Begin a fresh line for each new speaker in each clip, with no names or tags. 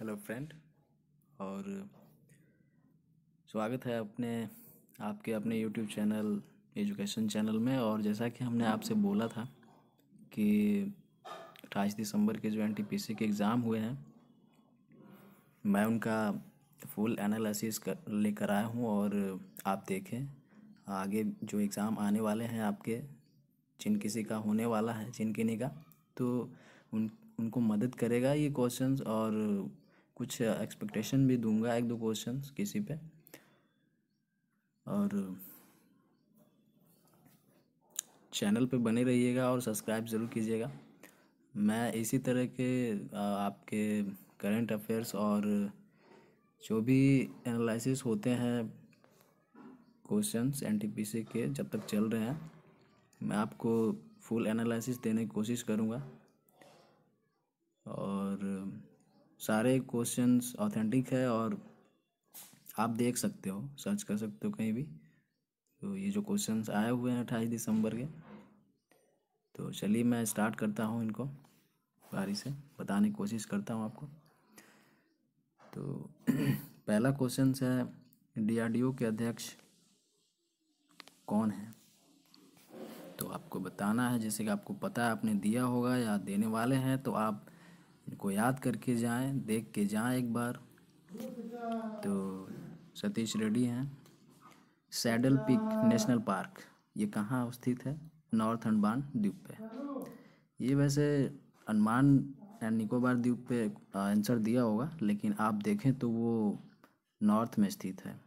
hello friend और स्वागत है अपने आपके अपने यूट्यूब चैनल एजुकेशन चैनल में और जैसा कि हमने आपसे बोला था कि अट्ठाईस दिसंबर के जो एन के एग्ज़ाम हुए हैं मैं उनका फुल एनालिसिस कर लेकर आया हूँ और आप देखें आगे जो एग्ज़ाम आने वाले हैं आपके जिन किसी का होने वाला है जिन किन्हीं का तो उन उनको मदद करेगा ये क्वेश्चंस और कुछ एक्सपेक्टेशन भी दूंगा एक दो क्वेश्चन किसी पे और चैनल पे बने रहिएगा और सब्सक्राइब ज़रूर कीजिएगा मैं इसी तरह के आपके करंट अफेयर्स और जो भी एनालिसिस होते हैं क्वेश्चंस एनटीपीसी के जब तक चल रहे हैं मैं आपको फुल एनालिसिस देने की कोशिश करूँगा और सारे क्वेश्चंस ऑथेंटिक है और आप देख सकते हो सर्च कर सकते हो कहीं भी तो ये जो क्वेश्चंस आए हुए हैं अट्ठाईस दिसंबर के तो चलिए मैं स्टार्ट करता हूँ इनको बारी से बताने की कोशिश करता हूँ आपको तो पहला क्वेश्चन है डीआरडीओ के अध्यक्ष कौन है तो आपको बताना है जैसे कि आपको पता है आपने दिया होगा या देने वाले हैं तो आप इनको याद करके जाएं देख के जाएं एक बार तो सतीश रेड्डी हैं सैडल पिक नेशनल पार्क ये कहाँ स्थित है नॉर्थ अंडमान द्वीप पे ये वैसे अनुमान एंड निकोबार द्वीप पे आंसर दिया होगा लेकिन आप देखें तो वो नॉर्थ में स्थित है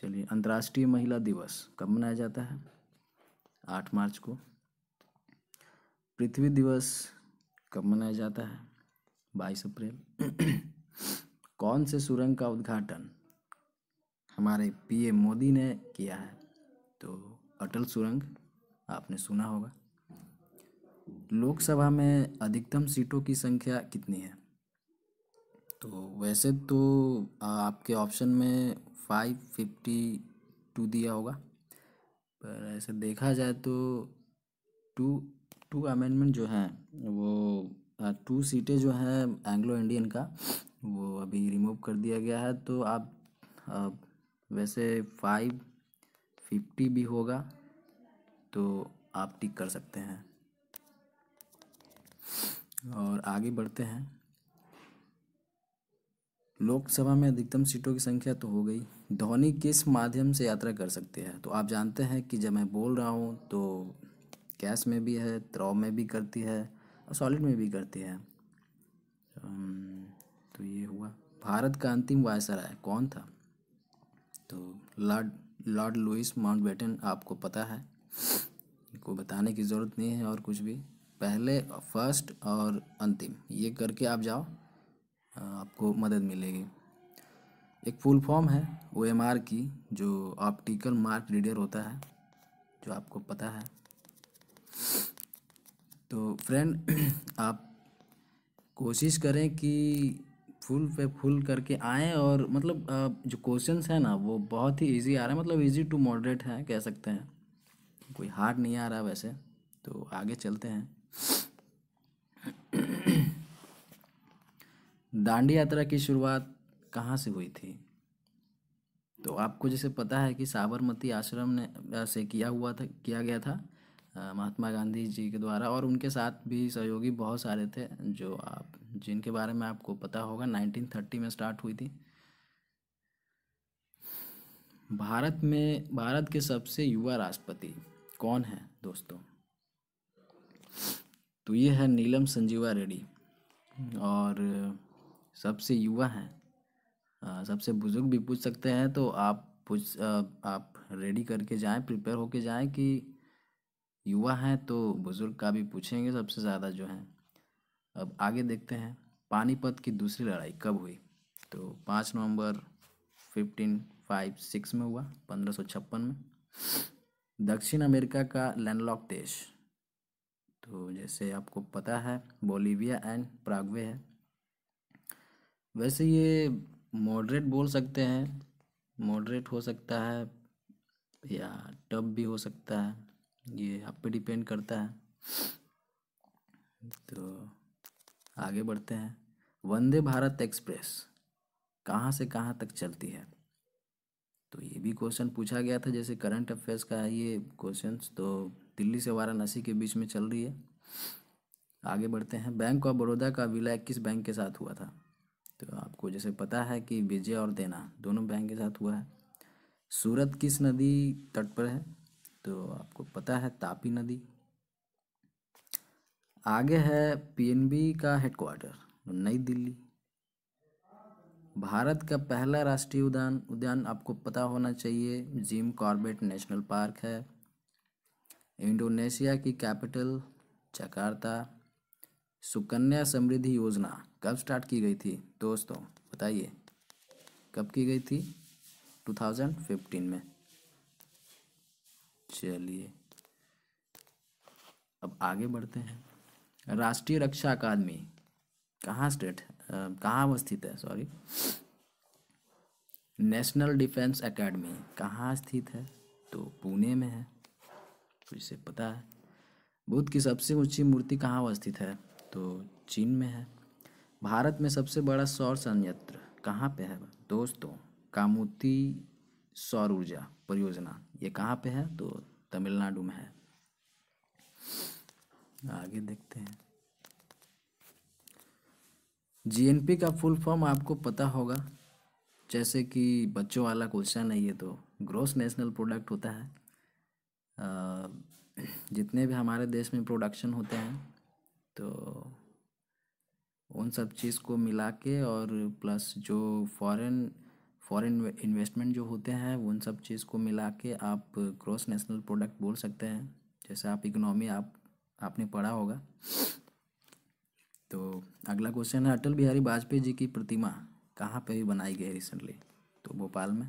चलिए अंतर्राष्ट्रीय महिला दिवस कब मनाया जाता है आठ मार्च को पृथ्वी दिवस कब मनाया जाता है बाईस अप्रैल कौन से सुरंग का उद्घाटन हमारे पीएम मोदी ने किया है तो अटल सुरंग आपने सुना होगा लोकसभा में अधिकतम सीटों की संख्या कितनी है तो वैसे तो आपके ऑप्शन में फाइव फिफ्टी टू दिया होगा पर ऐसे देखा जाए तो टू टू अमेंडमेंट जो है वो टू सीटें जो है एंग्लो इंडियन का वो अभी रिमूव कर दिया गया है तो आप, आप वैसे फाइव फिफ्टी भी होगा तो आप टिक कर सकते हैं और आगे बढ़ते हैं लोकसभा में अधिकतम सीटों की संख्या तो हो गई ध्वनि किस माध्यम से यात्रा कर सकते हैं तो आप जानते हैं कि जब मैं बोल रहा हूँ तो गैस में भी है द्रव में भी करती है और सॉलिड में भी करती है तो ये हुआ भारत का अंतिम वायसराय कौन था तो लॉर्ड लॉर्ड लुइस बेटन आपको पता है को बताने की ज़रूरत नहीं है और कुछ भी पहले फर्स्ट और अंतिम ये करके आप जाओ आपको मदद मिलेगी एक फुल फॉर्म है ओ की जो ऑप्टिकल मार्क रीडर होता है जो आपको पता है तो फ्रेंड आप कोशिश करें कि फुल पे फुल करके आएँ और मतलब जो क्वेश्चंस हैं ना वो बहुत ही इजी आ रहे हैं मतलब इजी टू मॉडरेट है कह सकते हैं कोई हार्ड नहीं आ रहा वैसे तो आगे चलते हैं दांडी यात्रा की शुरुआत कहाँ से हुई थी तो आपको जैसे पता है कि साबरमती आश्रम ने से किया हुआ था किया गया था महात्मा गांधी जी के द्वारा और उनके साथ भी सहयोगी बहुत सारे थे जो आप जिनके बारे में आपको पता होगा 1930 में स्टार्ट हुई थी भारत में भारत के सबसे युवा राष्ट्रपति कौन है दोस्तों तो ये है नीलम संजीवा रेड्डी और सबसे युवा हैं सबसे बुज़ुर्ग भी पूछ सकते हैं तो आप पूछ आप रेडी करके जाएं प्रिपेयर होके जाएं कि युवा हैं तो बुज़ुर्ग का भी पूछेंगे सबसे ज़्यादा जो है अब आगे देखते हैं पानीपत की दूसरी लड़ाई कब हुई तो पाँच नवंबर फिफ्टीन फाइव सिक्स में हुआ पंद्रह सौ छप्पन में दक्षिण अमेरिका का लैंडलॉक देश तो जैसे आपको पता है बोलीविया एंड प्रागवे है वैसे ये मॉडरेट बोल सकते हैं मॉडरेट हो सकता है या टब भी हो सकता है ये आप पे डिपेंड करता है तो आगे बढ़ते हैं वंदे भारत एक्सप्रेस कहाँ से कहाँ तक चलती है तो ये भी क्वेश्चन पूछा गया था जैसे करंट अफेयर्स का है ये क्वेश्चन तो दिल्ली से वाराणसी के बीच में चल रही है आगे बढ़ते हैं बैंक ऑफ बड़ौदा का विलय किस बैंक के साथ हुआ था तो आपको जैसे पता है कि विजय और देना दोनों बैंक के साथ हुआ है सूरत किस नदी तट पर है तो आपको पता है तापी नदी आगे है पीएनबी का हेडक्वार्टर नई दिल्ली भारत का पहला राष्ट्रीय उद्यान उद्यान आपको पता होना चाहिए जिम कॉर्बेट नेशनल पार्क है इंडोनेशिया की कैपिटल जकार्ता सुकन्या समृद्धि योजना कब स्टार्ट की गई थी दोस्तों बताइए कब की गई थी 2015 में चलिए अब आगे बढ़ते हैं राष्ट्रीय रक्षा अकादमी कहाँ स्टेट कहाँ अवस्थित है सॉरी नेशनल डिफेंस एकेडमी कहाँ स्थित है तो पुणे में है इसे पता है बुद्ध की सबसे ऊंची मूर्ति कहाँ अवस्थित है तो चीन में है भारत में सबसे बड़ा सौर संयंत्र कहाँ पे है दोस्तों कामुती सौर ऊर्जा परियोजना ये कहाँ पे है तो तमिलनाडु में है आगे देखते हैं जीएनपी का फुल फॉर्म आपको पता होगा जैसे कि बच्चों वाला क्वेश्चन है ये तो ग्रोस नेशनल प्रोडक्ट होता है जितने भी हमारे देश में प्रोडक्शन होते हैं तो उन सब चीज़ को मिला के और प्लस जो फॉरेन फॉरेन इन्वेस्टमेंट जो होते हैं उन सब चीज़ को मिला के आप क्रॉस नेशनल प्रोडक्ट बोल सकते हैं जैसे आप इकोनॉमी आप आपने पढ़ा होगा तो अगला क्वेश्चन है अटल बिहारी वाजपेयी जी की प्रतिमा कहाँ पे बनाई गई रिसेंटली तो भोपाल में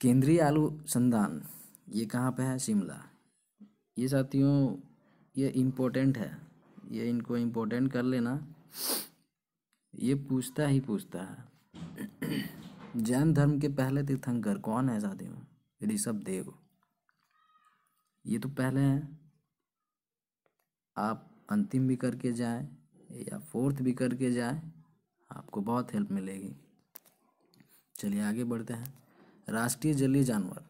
केंद्रीय आलू अनुसंधान ये कहाँ पे है शिमला ये साथियों ये इम्पोर्टेंट है ये इनको इम्पोर्टेंट कर लेना ये पूछता ही पूछता है जैन धर्म के पहले तीर्थंकर कौन है साथियों ऋषभ देव ये तो पहले हैं आप अंतिम भी करके जाएं या फोर्थ भी करके जाएं आपको बहुत हेल्प मिलेगी चलिए आगे बढ़ते हैं राष्ट्रीय जलीय जानवर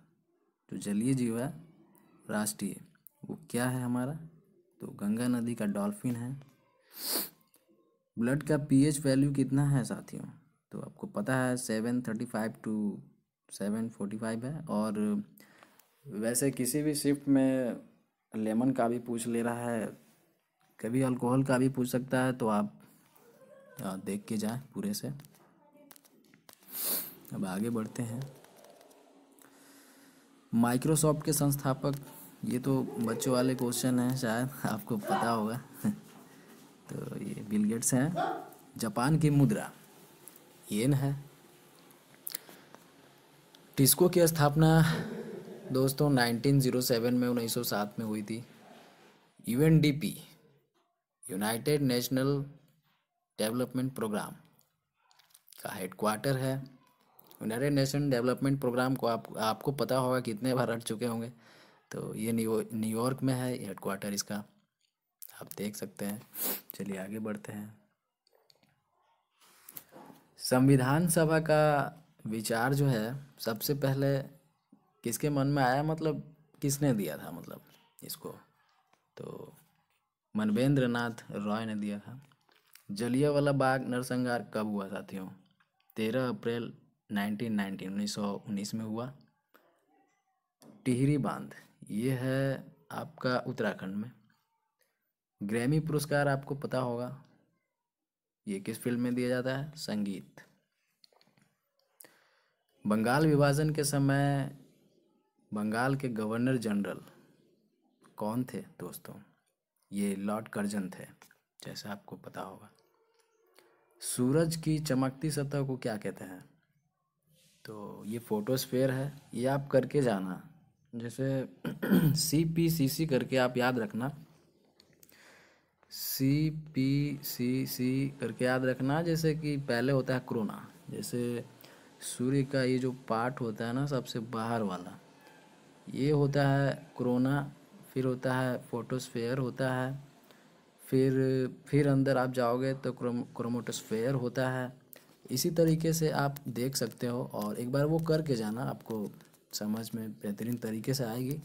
जो जलीय जीव है राष्ट्रीय वो क्या है हमारा तो गंगा नदी का डॉल्फिन है ब्लड का पीएच वैल्यू कितना है साथियों तो आपको पता है seven thirty five two seven forty five है और वैसे किसी भी शिफ्ट में लेमन का भी पूछ ले रहा है कभी अल्कोहल का भी पूछ सकता है तो आप देख के जाए पूरे से अब आगे बढ़ते हैं माइक्रोसॉफ्ट के संस्थापक ये तो बच्चों वाले क्वेश्चन हैं शायद आपको पता होगा तो ये बिल गेट्स हैं जापान की मुद्रा येन है टिस्को की स्थापना दोस्तों 1907 में 1907 में हुई थी UNDP united national development programme का हेडक्वार्टर है यूनाइटेड नेशन डेवलपमेंट प्रोग्राम को आप आपको पता होगा कितने बार हट चुके होंगे तो ये न्यूयॉर्क में है हेडक्वार्टर इसका आप देख सकते हैं चलिए आगे बढ़ते हैं संविधान सभा का विचार जो है सबसे पहले किसके मन में आया मतलब किसने दिया था मतलब इसको तो मनवेंद्र नाथ रॉय ने दिया था जलिया वाला बाग नरसंहार कब हुआ साथियों तेरह अप्रैल नाइनटीन नाइनटीन उन्नीस सौ उन्नीस में हुआ टिहरी बांध ये है आपका उत्तराखंड में ग्रैमी पुरस्कार आपको पता होगा ये किस फील्ड में दिया जाता है संगीत बंगाल विभाजन के समय बंगाल के गवर्नर जनरल कौन थे दोस्तों ये लॉर्ड कर्जन थे जैसे आपको पता होगा सूरज की चमकती सतह को क्या कहते हैं तो ये फोटोस्फेयर है ये आप करके जाना जैसे सी पी सी सी करके आप याद रखना सी पी सी सी करके याद रखना जैसे कि पहले होता है क्रोना जैसे सूर्य का ये जो पार्ट होता है ना सबसे बाहर वाला ये होता है क्रोना फिर होता है फोटोस्फेयर होता है फिर फिर अंदर आप जाओगे तो क्रोमोटोस्फेयर होता है इसी तरीके से आप देख सकते हो और एक बार वो करके जाना आपको समझ में बेहतरीन तरीके से आएगी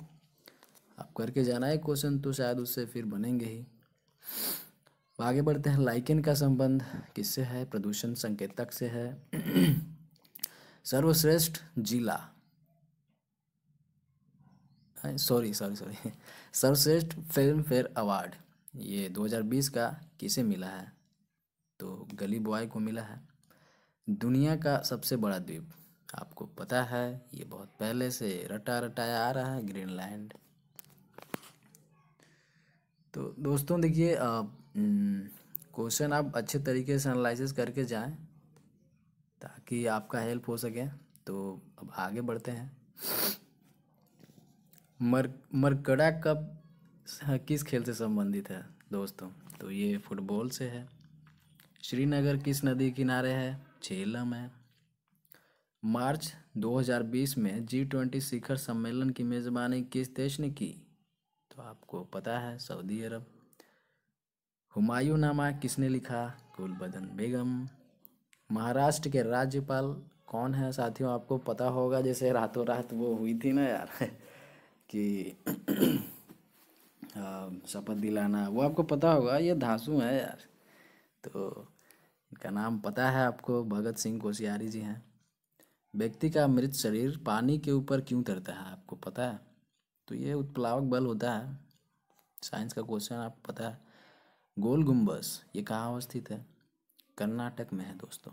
आप करके जाना है क्वेश्चन तो शायद उससे फिर बनेंगे ही आगे बढ़ते हैं लाइकेन का संबंध किससे है प्रदूषण संकेतक से है सर्वश्रेष्ठ जिला सॉरी सॉरी सॉरी सर्वश्रेष्ठ फिल्म फेयर अवार्ड ये 2020 का किसे मिला है तो गली बॉय को मिला है दुनिया का सबसे बड़ा द्वीप आपको पता है ये बहुत पहले से रटा रटाया आ रहा है ग्रीनलैंड तो दोस्तों देखिए क्वेश्चन आप अच्छे तरीके से एनालिसिस करके जाएं ताकि आपका हेल्प हो सके तो अब आगे बढ़ते हैं मर मरकड़ा कप किस खेल से संबंधित है दोस्तों तो ये फुटबॉल से है श्रीनगर किस नदी किनारे है झेलम है मार्च 2020 में जी ट्वेंटी शिखर सम्मेलन की मेज़बानी किस देश ने की तो आपको पता है सऊदी अरब हुमायूं नामा किसने लिखा गुलबदन बेगम महाराष्ट्र के राज्यपाल कौन है साथियों आपको पता होगा जैसे रातों रात वो हुई थी ना यार कि शपथ दिलाना वो आपको पता होगा ये धांसू है यार तो इनका नाम पता है आपको भगत सिंह कोशियारी जी हैं व्यक्ति का मृत शरीर पानी के ऊपर क्यों तैरता है आपको पता है तो ये उत्प्लावक बल होता है साइंस का क्वेश्चन आपको पता है गोल गुम्बस ये कहाँ अवस्थित है कर्नाटक में है दोस्तों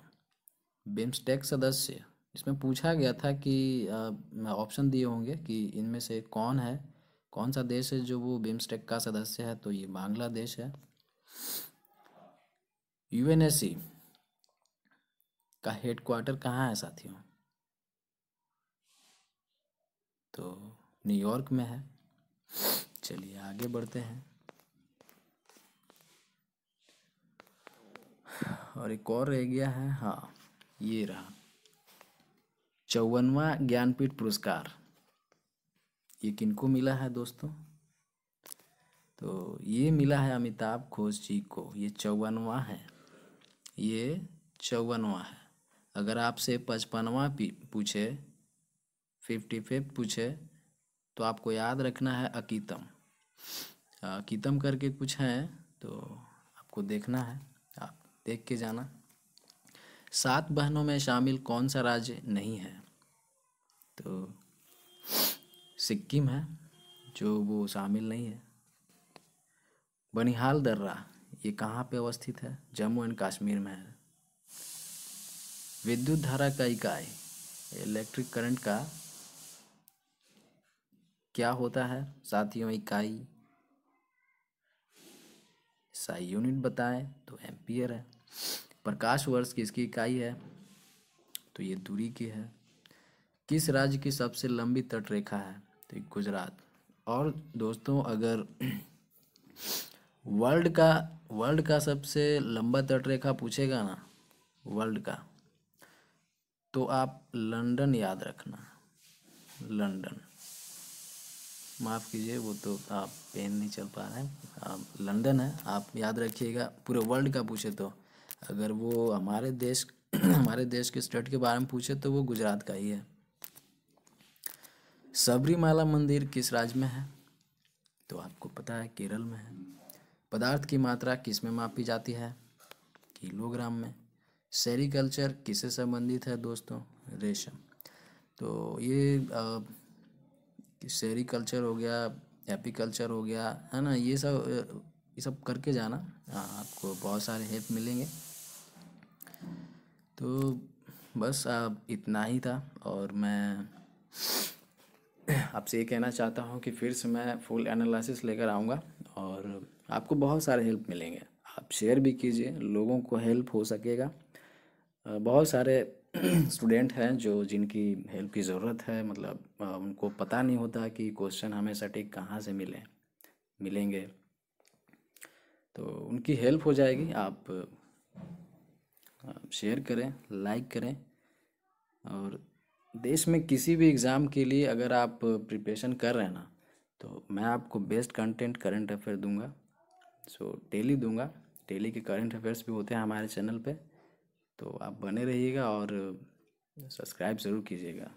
बिम्स्टेक सदस्य इसमें पूछा गया था कि ऑप्शन दिए होंगे कि इनमें से कौन है कौन सा देश है जो वो बिम्स्टेक का सदस्य है तो ये बांग्लादेश है यूएनएससी का हेडक्वार्टर कहाँ है साथियों तो न्यूयॉर्क में है चलिए आगे बढ़ते हैं और एक और रह गया है हाँ ये रहा चौवनवा ज्ञानपीठ पुरस्कार ये किनको मिला है दोस्तों तो ये मिला है अमिताभ घोष जी को ये चौवनवा है ये चौवनवा है अगर आपसे पचपनवा पूछे फिफ्टी फिफ्थ पूछे तो आपको याद रखना है अकीतम अकीतम करके कुछ है तो आपको देखना है आप देख के जाना सात बहनों में शामिल कौन सा राज्य नहीं है तो सिक्किम है जो वो शामिल नहीं है बनिहाल दर्रा ये कहाँ पे अवस्थित है जम्मू एंड कश्मीर में है विद्युत धारा का इकाई इलेक्ट्रिक करंट का क्या होता है साथियों इकाई साई यूनिट बताएं तो एम्पियर है प्रकाश वर्ष किसकी इकाई है तो ये दूरी की है किस राज्य की सबसे लंबी तट रेखा है तो गुजरात और दोस्तों अगर वर्ल्ड का वर्ल्ड का सबसे लंबा तट रेखा पूछेगा ना वर्ल्ड का तो आप लंदन याद रखना लंदन माफ़ कीजिए वो तो आप पेन नहीं चल पा रहे हैं आप लंदन है आप याद रखिएगा पूरे वर्ल्ड का पूछे तो अगर वो हमारे देश हमारे देश के स्टेट के बारे में पूछे तो वो गुजरात का ही है सबरीमाला मंदिर किस राज्य में है तो आपको पता है केरल में है पदार्थ की मात्रा किस में मापी जाती है किलोग्राम में सेरिकल्चर किससे संबंधित है दोस्तों रेशम तो ये आ, शहरी कल्चर हो गया हैप्पी कल्चर हो गया है ना ये सब ये सब करके जाना हाँ, आपको बहुत सारे हेल्प मिलेंगे तो बस अब इतना ही था और मैं आपसे ये कहना चाहता हूँ कि फिर से मैं फुल एनालिसिस लेकर आऊँगा और आपको बहुत सारे हेल्प मिलेंगे आप शेयर भी कीजिए लोगों को हेल्प हो सकेगा बहुत सारे स्टूडेंट हैं जो जिनकी हेल्प की ज़रूरत है मतलब उनको पता नहीं होता कि क्वेश्चन हमें सटीक कहाँ से मिले मिलेंगे तो उनकी हेल्प हो जाएगी आप शेयर करें लाइक करें और देश में किसी भी एग्ज़ाम के लिए अगर आप प्रिपरेशन कर रहे हैं ना तो मैं आपको बेस्ट कंटेंट करंट अफेयर दूंगा सो डेली दूंगा डेली के करंट अफेयर्स भी होते हैं हमारे चैनल पे तो आप बने रहिएगा और सब्सक्राइब ज़रूर कीजिएगा